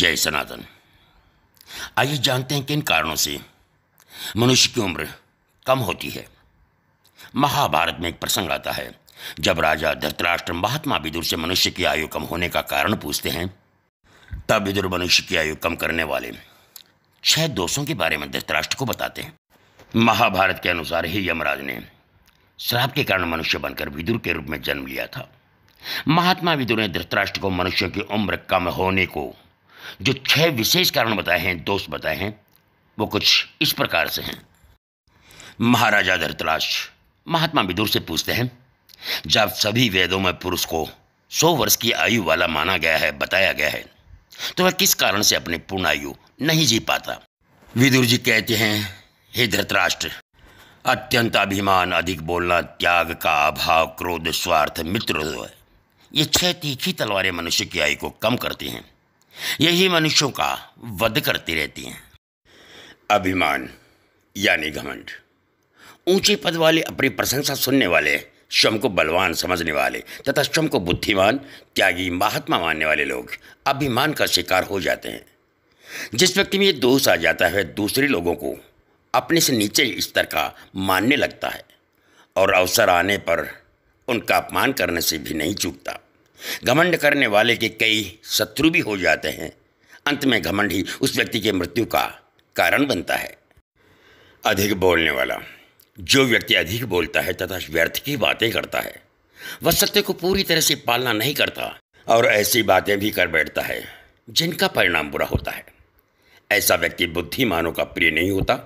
जय सनातन आइए जानते हैं किन कारणों से मनुष्य की उम्र कम होती है महाभारत में एक प्रसंग आता है जब राजा धृतराष्ट्र महात्मा विदुर से मनुष्य की आयु कम होने का कारण पूछते हैं तब विदुर मनुष्य की आयु कम करने वाले छह दोषों के बारे में धृतराष्ट्र को बताते हैं महाभारत के अनुसार ही यमराज ने श्राप के कारण मनुष्य बनकर विदुर के रूप में जन्म लिया था महात्मा विदुर ने धृतराष्ट्र को मनुष्य की उम्र कम होने को जो छह विशेष कारण बताए हैं दोष बताए हैं वो कुछ इस प्रकार से हैं महाराजा धरतराज महात्मा विदुर से पूछते हैं जब सभी वेदों में पुरुष को सौ वर्ष की आयु वाला माना गया है बताया गया है तो वह किस कारण से अपनी पूर्ण आयु नहीं जी पाता विदुर जी कहते हैं हे धृतराष्ट्र अत्यंत अभिमान अधिक बोलना त्याग का अभाव क्रोध स्वार्थ मित्र ये छह तीखी तलवारें मनुष्य की आयु को कम करती हैं यही मनुष्यों का वध करती रहती हैं अभिमान यानी घमंड ऊंचे पद वाले अपनी प्रशंसा सुनने वाले स्वयं को बलवान समझने वाले तथा स्वयं को बुद्धिमान त्यागी महात्मा मानने वाले लोग अभिमान का शिकार हो जाते हैं जिस व्यक्ति में ये दोष आ जाता है दूसरे लोगों को अपने से नीचे स्तर का मानने लगता है और अवसर आने पर उनका अपमान करने से भी नहीं चूकता घमंड करने वाले के कई शत्रु भी हो जाते हैं अंत में घमंड ही उस व्यक्ति की मृत्यु का कारण बनता है अधिक बोलने वाला जो व्यक्ति अधिक बोलता है तथा व्यर्थ की बातें करता है वह सत्य को पूरी तरह से पालना नहीं करता और ऐसी बातें भी कर बैठता है जिनका परिणाम बुरा होता है ऐसा व्यक्ति बुद्धिमानों का प्रिय नहीं होता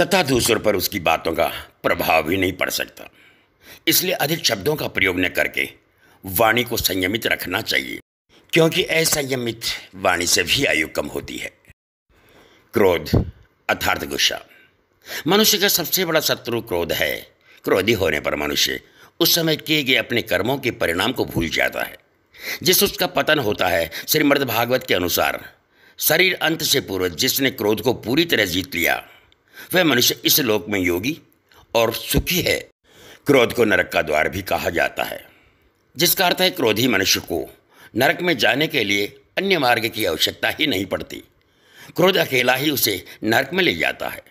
तथा दूसरों पर उसकी बातों का प्रभाव भी नहीं पड़ सकता इसलिए अधिक शब्दों का प्रयोग न करके वाणी को संयमित रखना चाहिए क्योंकि असंयमित वाणी से भी आयु कम होती है क्रोध अर्थार्थ गुस्सा मनुष्य का सबसे बड़ा शत्रु क्रोध है क्रोधी होने पर मनुष्य उस समय किए गए अपने कर्मों के परिणाम को भूल जाता है जिस उसका पतन होता है श्रीमद भागवत के अनुसार शरीर अंत से पूर्व जिसने क्रोध को पूरी तरह जीत लिया वह मनुष्य इस लोक में योगी और सुखी है क्रोध को नरक का द्वार भी कहा जाता है जिसका अर्थ है क्रोधी मनुष्य को नरक में जाने के लिए अन्य मार्ग की आवश्यकता ही नहीं पड़ती क्रोध अकेला ही उसे नरक में ले जाता है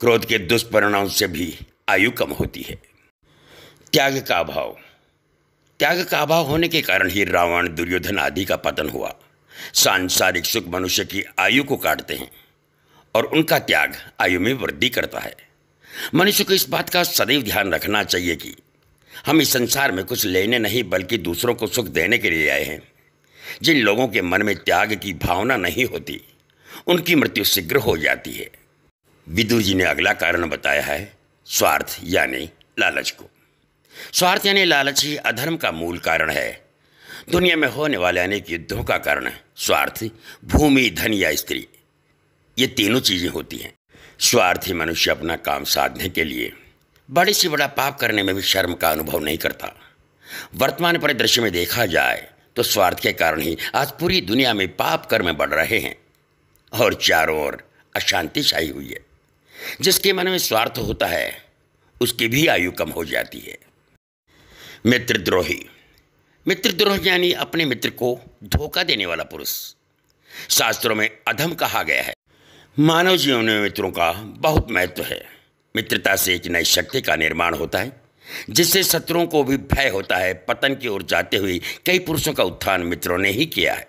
क्रोध के दुष्परिणाम से भी आयु कम होती है त्याग का अभाव त्याग का अभाव होने के कारण ही रावण दुर्योधन आदि का पतन हुआ सांसारिक सुख मनुष्य की आयु को काटते हैं और उनका त्याग आयु में वृद्धि करता है मनुष्य को इस बात का सदैव ध्यान रखना चाहिए कि हम इस संसार में कुछ लेने नहीं बल्कि दूसरों को सुख देने के लिए आए हैं जिन लोगों के मन में त्याग की भावना नहीं होती उनकी मृत्यु शीघ्र हो जाती है विदुर जी ने अगला कारण बताया है स्वार्थ यानी लालच को स्वार्थ यानी लालच ही अधर्म का मूल कारण है दुनिया में होने वाले अनेक युद्धों का कारण स्वार्थ भूमि धन या स्त्री ये तीनों चीज़ें होती हैं स्वार्थी मनुष्य अपना काम साधने के लिए बड़े से बड़ा पाप करने में भी शर्म का अनुभव नहीं करता वर्तमान परिदृश्य में देखा जाए तो स्वार्थ के कारण ही आज पूरी दुनिया में पाप कर्म बढ़ रहे हैं और चारों ओर अशांति छाई हुई है जिसके मन में स्वार्थ होता है उसकी भी आयु कम हो जाती है मित्रद्रोही मित्रद्रोह यानी अपने मित्र को धोखा देने वाला पुरुष शास्त्रों में अधम कहा गया है मानव जीवन में मित्रों का बहुत महत्व है मित्रता से एक नई शक्ति का निर्माण होता है जिससे शत्रुओं को भी भय होता है पतन की ओर जाते हुए कई पुरुषों का उत्थान मित्रों ने ही किया है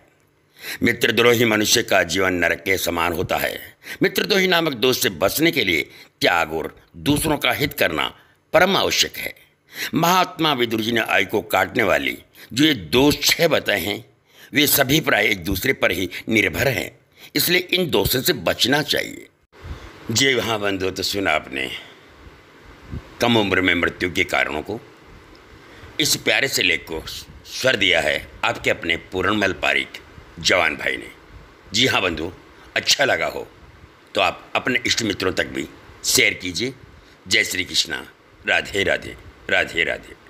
मित्रद्रोही मनुष्य का जीवन नरक के समान होता है मित्रद्रोही नामक दोष से बचने के लिए त्याग और दूसरों का हित करना परम आवश्यक है महात्मा विदुर जी ने आय को काटने वाली जो ये दोष छह बताए हैं वे सभी प्राय एक दूसरे पर ही निर्भर हैं इसलिए इन दोषों से बचना चाहिए जे वहाँ बंद हो तो सुना आपने कम उम्र में मृत्यु के कारणों को इस प्यारे से लेख को स्वर दिया है आपके अपने पूर्णमल पारिक जवान भाई ने जी हाँ बंधु अच्छा लगा हो तो आप अपने इष्ट मित्रों तक भी शेयर कीजिए जय श्री कृष्णा राधे राधे राधे राधे